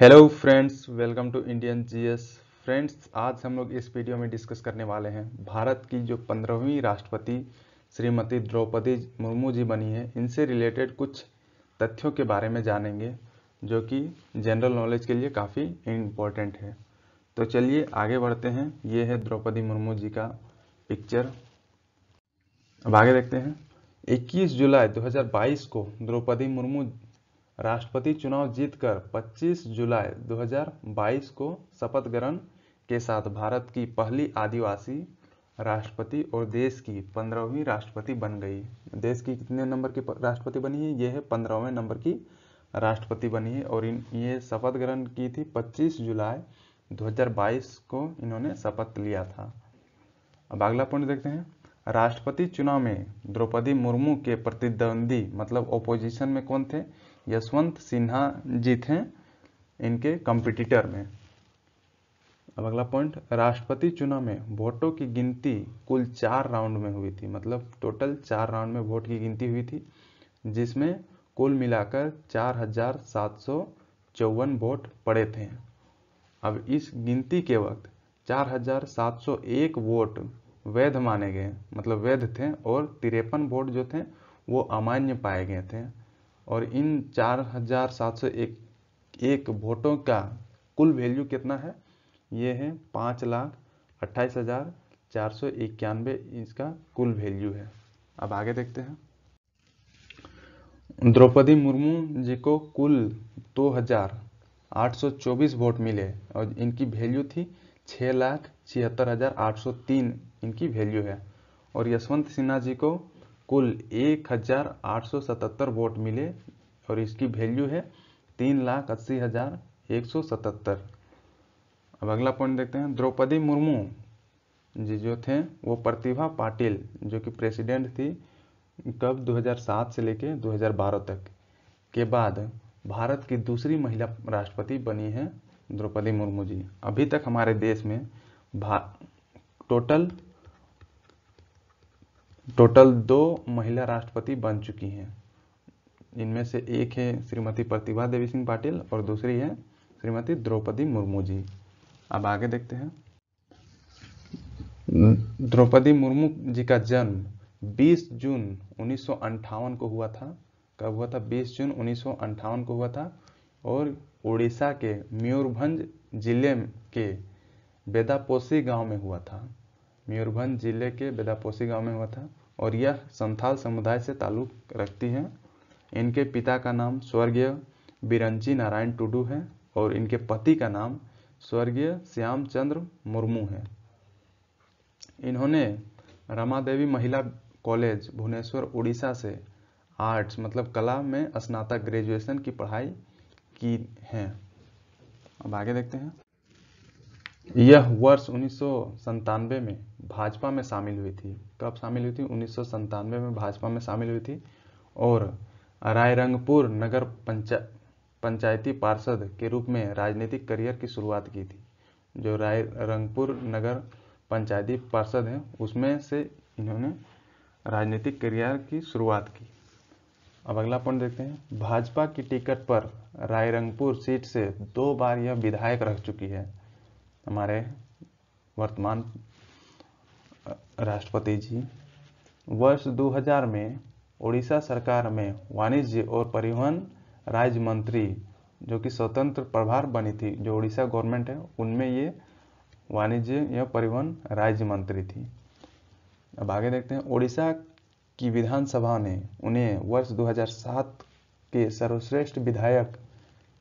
hello friends welcome to Indian GS friends आज हम लोग इस वीडियो में डिस्कस करने वाले हैं भारत की जो पंद्रहवीं राष्ट्रपति श्रीमती द्रौपदी मुर्मू जी बनी है इनसे रिलेटेड कुछ तथ्यों के बारे में जानेंगे जो कि जनरल नॉलेज के लिए काफ़ी इम्पोर्टेंट है तो चलिए आगे बढ़ते हैं ये है द्रौपदी मुर्मू जी का पिक्चर अब आगे देखते हैं 21 जुलाई 2022 को द्रौपदी मुर्मू राष्ट्रपति चुनाव जीतकर 25 जुलाई 2022 को शपथ ग्रहण के साथ भारत की पहली आदिवासी राष्ट्रपति और देश की पंद्रहवीं राष्ट्रपति बन गई देश की कितने नंबर की राष्ट्रपति बनी है यह है पंद्रहवें नंबर की राष्ट्रपति बनी है और इन ये शपथ ग्रहण की थी 25 जुलाई 2022 को इन्होंने शपथ लिया था अब अगला पॉइंट देखते हैं राष्ट्रपति चुनाव में द्रौपदी मुर्मू के प्रतिद्वंदी मतलब ओपोजिशन में कौन थे यशवंत सिन्हा जी थे इनके कंपटीटर में अब अगला पॉइंट राष्ट्रपति चुनाव में वोटों की गिनती कुल चार राउंड में हुई थी मतलब टोटल चार राउंड में वोट की गिनती हुई थी जिसमें कुल मिलाकर चार हजार सात सौ चौवन वोट पड़े थे अब इस गिनती के वक्त चार हजार सात सौ एक वोट वैध माने गए मतलब वैध थे और तिरपन वोट जो थे वो अमान्य पाए गए थे और इन चार हजार सात सौ एक एक वोटों का कुल वैल्यू कितना है ये है पाँच लाख अट्ठाईस हजार चार सौ इक्यानवे इसका कुल वैल्यू है अब आगे देखते हैं द्रौपदी मुर्मू जी को कुल दो हजार आठ सौ चौबीस वोट मिले और इनकी वैल्यू थी छः लाख छिहत्तर हजार आठ सौ तीन इनकी वैल्यू है और यशवंत सिन्हा जी को कुल एक हजार आठ सौ सतहत्तर वोट मिले और इसकी वैल्यू है तीन लाख अस्सी हजार एक सौ सतहत्तर अब अगला पॉइंट देखते हैं द्रौपदी मुर्मू जी जो थे वो प्रतिभा पाटिल जो कि प्रेसिडेंट थी कब 2007 से लेके 2012 तक के बाद भारत की दूसरी महिला राष्ट्रपति बनी है द्रौपदी मुर्मू जी अभी तक हमारे देश में भा टोटल टोटल दो महिला राष्ट्रपति बन चुकी हैं इनमें से एक है श्रीमती प्रतिभा देवी सिंह पाटिल और दूसरी है श्रीमती द्रौपदी मुर्मू जी अब आगे देखते हैं द्रौपदी मुर्मू जी का जन्म 20 जून उन्नीस को हुआ था कब हुआ था 20 जून उन्नीस को हुआ था और उड़ीसा के मयूरभंज जिले के बेदापोसी गांव में हुआ था मयूरभंज जिले के बेदापोसी गांव में हुआ था और यह संथाल समुदाय से ताल्लुक रखती हैं इनके पिता का नाम स्वर्गीय बिरंची नारायण टुडू है और इनके पति का नाम स्वर्गीय श्याम चंद्र मुर्मू है इन्होंने रमा देवी महिला कॉलेज भुवनेश्वर उड़ीसा से आर्ट्स मतलब कला में स्नातक ग्रेजुएशन की पढ़ाई की है अब आगे देखते हैं यह वर्ष उन्नीस में भाजपा में शामिल हुई थी कब शामिल हुई थी उन्नीस में भाजपा में शामिल हुई थी और रायरंगपुर नगर पंचा पंचायती पार्षद के रूप में राजनीतिक करियर की शुरुआत की थी जो रायरंगपुर नगर पंचायती पार्षद हैं उसमें से इन्होंने राजनीतिक करियर की शुरुआत की अब अगला पॉइंट देखते हैं भाजपा की टिकट पर रायरंगपुर सीट से दो बार यह विधायक रह चुकी है हमारे वर्तमान राष्ट्रपति जी वर्ष 2000 में ओडिशा सरकार में वाणिज्य और परिवहन राज्य मंत्री जो कि स्वतंत्र प्रभार बनी थी जो ओडिशा गवर्नमेंट है उनमें ये वाणिज्य या परिवहन राज्य मंत्री थी अब आगे देखते हैं ओडिशा की विधानसभा ने उन्हें वर्ष 2007 के सर्वश्रेष्ठ विधायक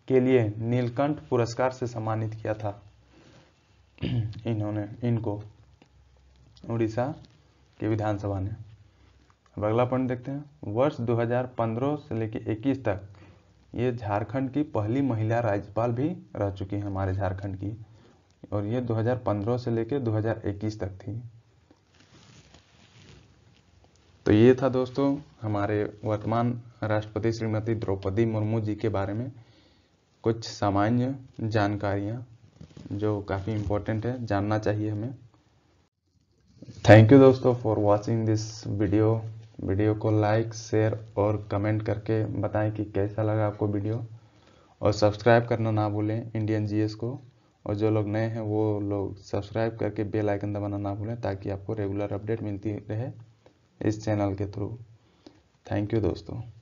के लिए नीलकंठ पुरस्कार से सम्मानित किया था इन्होंने इनको उड़ीसा के विधानसभा ने अब अगला पॉइंट देखते हैं वर्ष 2015 से लेकर इक्कीस तक ये झारखंड की पहली महिला राज्यपाल भी रह चुकी हैं हमारे झारखंड की और ये 2015 से लेकर 2021 तक थी तो ये था दोस्तों हमारे वर्तमान राष्ट्रपति श्रीमती द्रौपदी मुर्मू जी के बारे में कुछ सामान्य जानकारियाँ जो काफ़ी इम्पोर्टेंट है जानना चाहिए हमें थैंक यू दोस्तों for watching this video video को लाइक शेयर और कमेंट करके बताएं कि कैसा लगा आपको वीडियो और सब्सक्राइब करना ना भूलें इंडियन जीएस को और जो लोग नए हैं वो लोग सब्सक्राइब करके बेल आइकन दबाना ना भूलें ताकि आपको रेगुलर अपडेट मिलती रहे इस चैनल के थ्रू थैंक यू दोस्तों